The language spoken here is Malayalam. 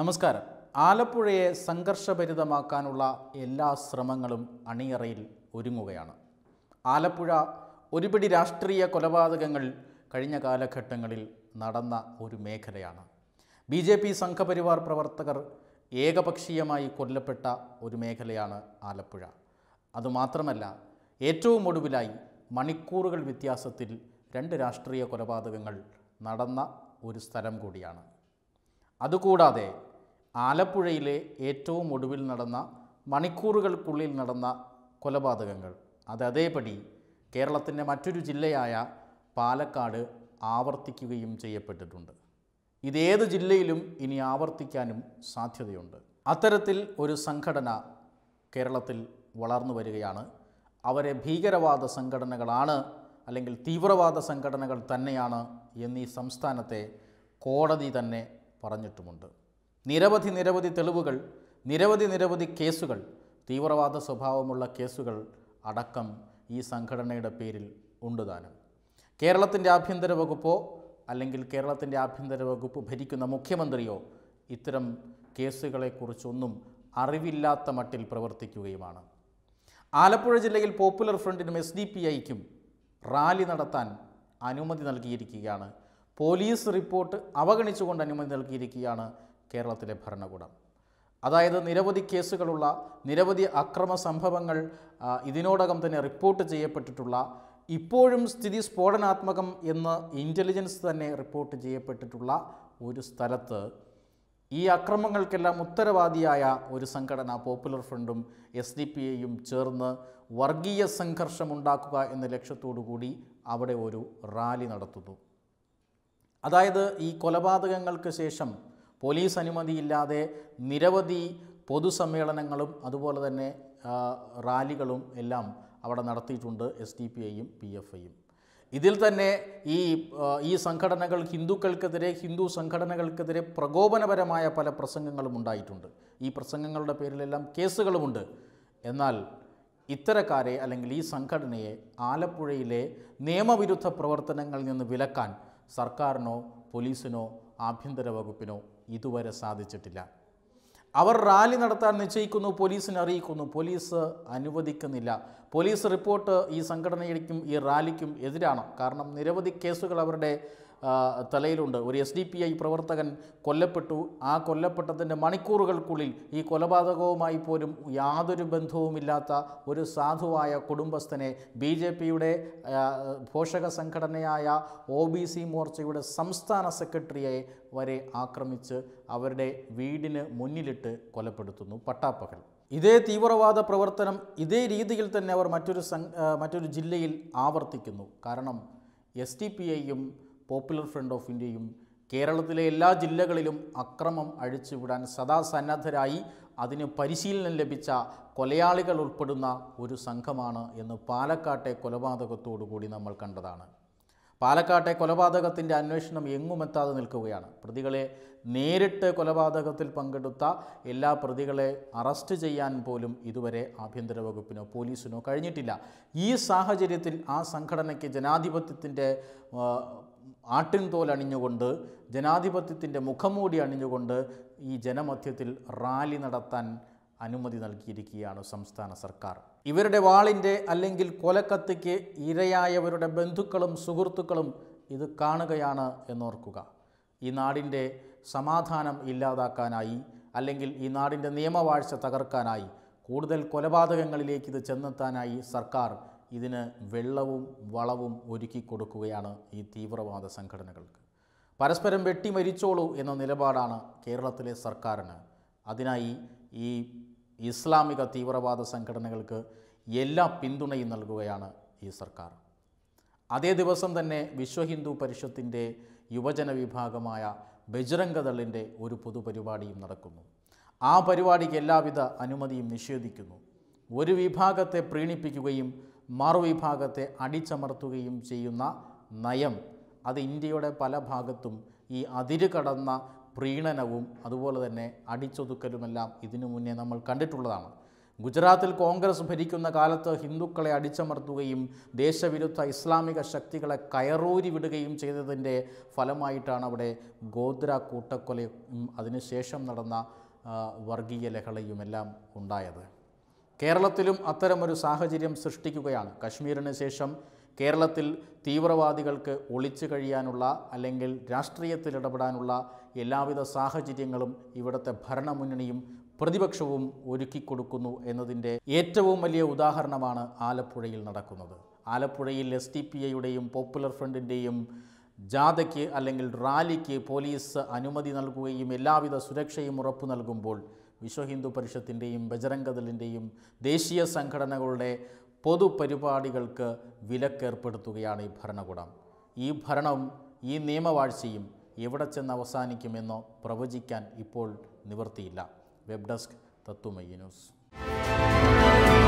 നമസ്കാരം ആലപ്പുഴയെ സംഘർഷഭരിതമാക്കാനുള്ള എല്ലാ ശ്രമങ്ങളും അണിയറയിൽ ഒരുങ്ങുകയാണ് ആലപ്പുഴ ഒരുപിടി രാഷ്ട്രീയ കൊലപാതകങ്ങൾ കഴിഞ്ഞ കാലഘട്ടങ്ങളിൽ നടന്ന ഒരു മേഖലയാണ് ബി ജെ പി സംഘപരിവാർ പ്രവർത്തകർ ഏകപക്ഷീയമായി കൊല്ലപ്പെട്ട ഒരു മേഖലയാണ് ആലപ്പുഴ അതുമാത്രമല്ല ഏറ്റവും ഒടുവിലായി മണിക്കൂറുകൾ വ്യത്യാസത്തിൽ രണ്ട് രാഷ്ട്രീയ കൊലപാതകങ്ങൾ നടന്ന ഒരു സ്ഥലം കൂടിയാണ് അതുകൂടാതെ ആലപ്പുഴയിലെ ഏറ്റവും ഒടുവിൽ നടന്ന മണിക്കൂറുകൾക്കുള്ളിൽ നടന്ന കൊലപാതകങ്ങൾ അത് അതേപടി കേരളത്തിൻ്റെ മറ്റൊരു ജില്ലയായ പാലക്കാട് ആവർത്തിക്കുകയും ചെയ്യപ്പെട്ടിട്ടുണ്ട് ഇതേത് ജില്ലയിലും ഇനി ആവർത്തിക്കാനും സാധ്യതയുണ്ട് അത്തരത്തിൽ ഒരു സംഘടന കേരളത്തിൽ വളർന്നു വരികയാണ് അവരെ ഭീകരവാദ സംഘടനകളാണ് അല്ലെങ്കിൽ തീവ്രവാദ സംഘടനകൾ തന്നെയാണ് എന്നീ സംസ്ഥാനത്തെ കോടതി തന്നെ പറഞ്ഞിട്ടുമുണ്ട് നിരവധി നിരവധി തെളിവുകൾ നിരവധി നിരവധി കേസുകൾ തീവ്രവാദ സ്വഭാവമുള്ള കേസുകൾ അടക്കം ഈ സംഘടനയുടെ പേരിൽ ഉണ്ടുതാനും കേരളത്തിൻ്റെ ആഭ്യന്തര വകുപ്പോ അല്ലെങ്കിൽ കേരളത്തിൻ്റെ ആഭ്യന്തര വകുപ്പ് ഭരിക്കുന്ന മുഖ്യമന്ത്രിയോ ഇത്തരം കേസുകളെക്കുറിച്ചൊന്നും അറിവില്ലാത്ത മട്ടിൽ പ്രവർത്തിക്കുകയുമാണ് ആലപ്പുഴ ജില്ലയിൽ പോപ്പുലർ ഫ്രണ്ടിനും എസ് ഡി പി ഐക്കും റാലി നടത്താൻ അനുമതി നൽകിയിരിക്കുകയാണ് പോലീസ് റിപ്പോർട്ട് അവഗണിച്ചുകൊണ്ട് അനുമതി നൽകിയിരിക്കുകയാണ് കേരളത്തിലെ ഭരണകൂടം അതായത് നിരവധി കേസുകളുള്ള നിരവധി അക്രമ സംഭവങ്ങൾ ഇതിനോടകം തന്നെ റിപ്പോർട്ട് ചെയ്യപ്പെട്ടിട്ടുള്ള ഇപ്പോഴും സ്ഥിതി സ്ഫോടനാത്മകം എന്ന് ഇൻ്റലിജൻസ് തന്നെ റിപ്പോർട്ട് ചെയ്യപ്പെട്ടിട്ടുള്ള ഒരു സ്ഥലത്ത് ഈ അക്രമങ്ങൾക്കെല്ലാം ഉത്തരവാദിയായ ഒരു സംഘടന പോപ്പുലർ ഫ്രണ്ടും എസ് ഡി പി എയും ചേർന്ന് വർഗീയ സംഘർഷമുണ്ടാക്കുക എന്ന ലക്ഷ്യത്തോടു കൂടി അവിടെ ഒരു റാലി നടത്തുന്നു അതായത് ഈ കൊലപാതകങ്ങൾക്ക് ശേഷം പോലീസ് അനുമതിയില്ലാതെ നിരവധി പൊതുസമ്മേളനങ്ങളും അതുപോലെ തന്നെ റാലികളും എല്ലാം അവിടെ നടത്തിയിട്ടുണ്ട് എസ് ഡി പി ഐയും പി എഫ് ഐയും ഇതിൽ തന്നെ ഈ ഈ സംഘടനകൾ ഹിന്ദുക്കൾക്കെതിരെ ഹിന്ദു സംഘടനകൾക്കെതിരെ പ്രകോപനപരമായ പല പ്രസംഗങ്ങളും ഉണ്ടായിട്ടുണ്ട് ഈ പ്രസംഗങ്ങളുടെ പേരിലെല്ലാം കേസുകളുമുണ്ട് എന്നാൽ ഇത്തരക്കാരെ അല്ലെങ്കിൽ ഈ സംഘടനയെ ആലപ്പുഴയിലെ നിയമവിരുദ്ധ പ്രവർത്തനങ്ങളിൽ നിന്ന് വിലക്കാൻ സർക്കാരിനോ പോലീസിനോ ആഭ്യന്തര വകുപ്പിനോ ഇതുവരെ സാധിച്ചിട്ടില്ല അവർ റാലി നടത്താൻ നിശ്ചയിക്കുന്നു പോലീസിനെ അറിയിക്കുന്നു പോലീസ് അനുവദിക്കുന്നില്ല പോലീസ് റിപ്പോർട്ട് ഈ സംഘടനയ്ക്കും ഈ റാലിക്കും എതിരാണ് കാരണം നിരവധി കേസുകൾ അവരുടെ തലയിലുണ്ട് ഒരു എസ് ഡി പി ഐ പ്രവർത്തകൻ കൊല്ലപ്പെട്ടു ആ കൊല്ലപ്പെട്ടതിൻ്റെ മണിക്കൂറുകൾക്കുള്ളിൽ ഈ കൊലപാതകവുമായി പോലും യാതൊരു ബന്ധവുമില്ലാത്ത ഒരു സാധുവായ കുടുംബസ്ഥനെ ബി ജെ പിയുടെ പോഷക സംഘടനയായ ഒ ബി സി മോർച്ചയുടെ സംസ്ഥാന സെക്രട്ടറിയെ വരെ ആക്രമിച്ച് അവരുടെ വീടിന് മുന്നിലിട്ട് കൊലപ്പെടുത്തുന്നു പട്ടാപ്പകൽ ഇതേ തീവ്രവാദ പ്രവർത്തനം ഇതേ രീതിയിൽ തന്നെ അവർ മറ്റൊരു മറ്റൊരു ജില്ലയിൽ ആവർത്തിക്കുന്നു കാരണം എസ് ടി പി ഐയും പോപ്പുലർ ഫ്രണ്ട് ഓഫ് ഇന്ത്യയും കേരളത്തിലെ എല്ലാ ജില്ലകളിലും അക്രമം അഴിച്ചുവിടാൻ സദാ സന്നദ്ധരായി അതിന് പരിശീലനം ലഭിച്ച കൊലയാളികൾ ഉൾപ്പെടുന്ന ഒരു സംഘമാണ് എന്ന് പാലക്കാട്ടെ കൊലപാതകത്തോടു കൂടി നമ്മൾ കണ്ടതാണ് പാലക്കാട്ടെ കൊലപാതകത്തിൻ്റെ അന്വേഷണം എങ്ങുമെത്താതെ നിൽക്കുകയാണ് പ്രതികളെ നേരിട്ട് കൊലപാതകത്തിൽ പങ്കെടുത്ത എല്ലാ പ്രതികളെ അറസ്റ്റ് ചെയ്യാൻ പോലും ഇതുവരെ ആഭ്യന്തര വകുപ്പിനോ പോലീസിനോ കഴിഞ്ഞിട്ടില്ല ഈ സാഹചര്യത്തിൽ ആ സംഘടനയ്ക്ക് ജനാധിപത്യത്തിൻ്റെ ആട്ടിൻതോൽ അണിഞ്ഞുകൊണ്ട് ജനാധിപത്യത്തിൻ്റെ മുഖംമൂടി അണിഞ്ഞുകൊണ്ട് ഈ ജനമധ്യത്തിൽ റാലി നടത്താൻ അനുമതി നൽകിയിരിക്കുകയാണ് സംസ്ഥാന സർക്കാർ ഇവരുടെ വാളിൻ്റെ അല്ലെങ്കിൽ കൊലക്കത്തിക്ക് ഇരയായവരുടെ ബന്ധുക്കളും സുഹൃത്തുക്കളും ഇത് കാണുകയാണ് എന്നോർക്കുക ഈ നാടിൻ്റെ സമാധാനം ഇല്ലാതാക്കാനായി അല്ലെങ്കിൽ ഈ നാടിൻ്റെ നിയമവാഴ്ച തകർക്കാനായി കൂടുതൽ കൊലപാതകങ്ങളിലേക്ക് ഇത് ചെന്നെത്താനായി സർക്കാർ ഇതിന് വെള്ളവും വളവും ഒരുക്കി കൊടുക്കുകയാണ് ഈ തീവ്രവാദ സംഘടനകൾക്ക് പരസ്പരം വെട്ടിമരിച്ചോളൂ എന്ന നിലപാടാണ് കേരളത്തിലെ സർക്കാരിന് അതിനായി ഈ ഇസ്ലാമിക തീവ്രവാദ സംഘടനകൾക്ക് എല്ലാ പിന്തുണയും നൽകുകയാണ് ഈ സർക്കാർ അതേ ദിവസം തന്നെ വിശ്വ ഹിന്ദു പരിഷത്തിൻ്റെ യുവജന വിഭാഗമായ ബജ്രംഗദളിൻ്റെ ഒരു പൊതുപരിപാടിയും നടക്കുന്നു ആ പരിപാടിക്ക് എല്ലാവിധ അനുമതിയും നിഷേധിക്കുന്നു ഒരു വിഭാഗത്തെ പ്രീണിപ്പിക്കുകയും മറുവിഭാഗത്തെ അടിച്ചമർത്തുകയും ചെയ്യുന്ന നയം അത് ഇന്ത്യയുടെ പല ഭാഗത്തും ഈ അതിരുകടന്ന കടന്ന പ്രീണനവും അതുപോലെ തന്നെ അടിച്ചൊതുക്കലുമെല്ലാം ഇതിനു മുന്നേ നമ്മൾ കണ്ടിട്ടുള്ളതാണ് ഗുജറാത്തിൽ കോൺഗ്രസ് ഭരിക്കുന്ന കാലത്ത് ഹിന്ദുക്കളെ അടിച്ചമർത്തുകയും ദേശവിരുദ്ധ ഇസ്ലാമിക ശക്തികളെ കയറൂരി വിടുകയും ചെയ്തതിൻ്റെ ഫലമായിട്ടാണ് അവിടെ ഗോത്ര കൂട്ടക്കൊലയും അതിനുശേഷം നടന്ന വർഗീയ ലഹളയുമെല്ലാം ഉണ്ടായത് കേരളത്തിലും അത്തരമൊരു സാഹചര്യം സൃഷ്ടിക്കുകയാണ് കശ്മീരിന് ശേഷം കേരളത്തിൽ തീവ്രവാദികൾക്ക് ഒളിച്ചു കഴിയാനുള്ള അല്ലെങ്കിൽ രാഷ്ട്രീയത്തിൽ ഇടപെടാനുള്ള എല്ലാവിധ സാഹചര്യങ്ങളും ഇവിടുത്തെ ഭരണമുന്നണിയും പ്രതിപക്ഷവും ഒരുക്കിക്കൊടുക്കുന്നു എന്നതിൻ്റെ ഏറ്റവും വലിയ ഉദാഹരണമാണ് ആലപ്പുഴയിൽ നടക്കുന്നത് ആലപ്പുഴയിൽ എസ് ടി പി ഐയുടെയും പോപ്പുലർ ഫ്രണ്ടിൻ്റെയും ജാഥയ്ക്ക് അല്ലെങ്കിൽ റാലിക്ക് പോലീസ് അനുമതി നൽകുകയും എല്ലാവിധ സുരക്ഷയും ഉറപ്പു നൽകുമ്പോൾ വിശ്വഹിന്ദു പരിഷത്തിൻ്റെയും ബജരംഗദളിൻ്റെയും ദേശീയ സംഘടനകളുടെ പൊതുപരിപാടികൾക്ക് വിലക്കേർപ്പെടുത്തുകയാണ് ഈ ഭരണകൂടം ഈ ഭരണവും ഈ നിയമവാഴ്ചയും എവിടെ ചെന്ന് അവസാനിക്കുമെന്നോ പ്രവചിക്കാൻ ഇപ്പോൾ നിവൃത്തിയില്ല വെബ് ഡെസ്ക് തത്വമയി ന്യൂസ്